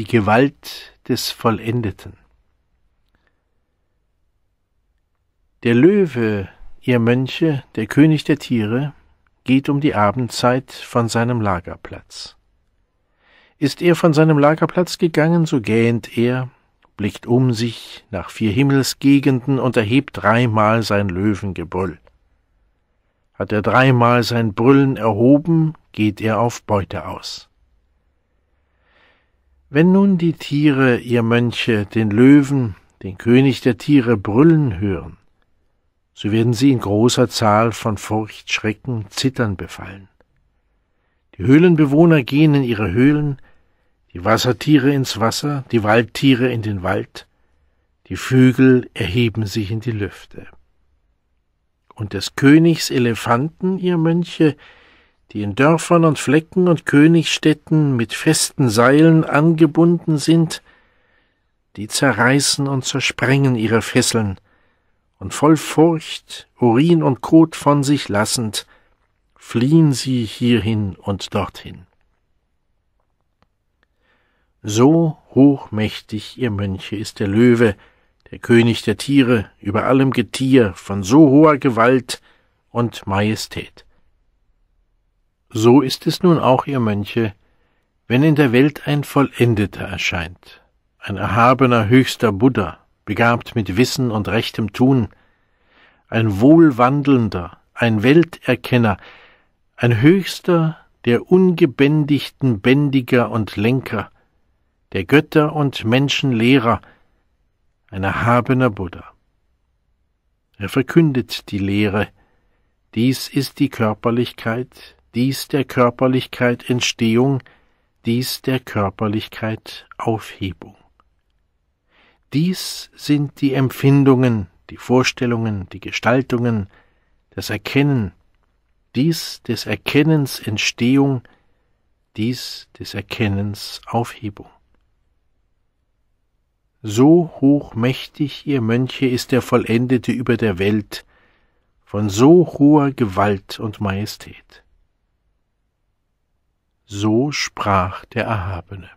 die Gewalt des Vollendeten. Der Löwe, ihr Mönche, der König der Tiere, geht um die Abendzeit von seinem Lagerplatz. Ist er von seinem Lagerplatz gegangen, so gähnt er, blickt um sich nach vier Himmelsgegenden und erhebt dreimal sein Löwengebrüll. Hat er dreimal sein Brüllen erhoben, geht er auf Beute aus. Wenn nun die Tiere, ihr Mönche, den Löwen, den König der Tiere brüllen hören, so werden sie in großer Zahl von Furcht, Schrecken, Zittern befallen. Die Höhlenbewohner gehen in ihre Höhlen, die Wassertiere ins Wasser, die Waldtiere in den Wald, die Vögel erheben sich in die Lüfte. Und des Königs Elefanten, ihr Mönche, die in Dörfern und Flecken und Königstädten mit festen Seilen angebunden sind, die zerreißen und zersprengen ihre Fesseln, und voll Furcht, Urin und Kot von sich lassend, fliehen sie hierhin und dorthin. So hochmächtig, ihr Mönche, ist der Löwe, der König der Tiere, über allem Getier, von so hoher Gewalt und Majestät. So ist es nun auch, ihr Mönche, wenn in der Welt ein Vollendeter erscheint, ein erhabener höchster Buddha, begabt mit Wissen und rechtem Tun, ein Wohlwandelnder, ein Welterkenner, ein Höchster, der ungebändigten Bändiger und Lenker, der Götter und Menschenlehrer, ein erhabener Buddha. Er verkündet die Lehre, dies ist die Körperlichkeit, dies der Körperlichkeit Entstehung, dies der Körperlichkeit Aufhebung. Dies sind die Empfindungen, die Vorstellungen, die Gestaltungen, das Erkennen, dies des Erkennens Entstehung, dies des Erkennens Aufhebung. So hochmächtig, ihr Mönche, ist der Vollendete über der Welt, von so hoher Gewalt und Majestät. So sprach der Erhabene.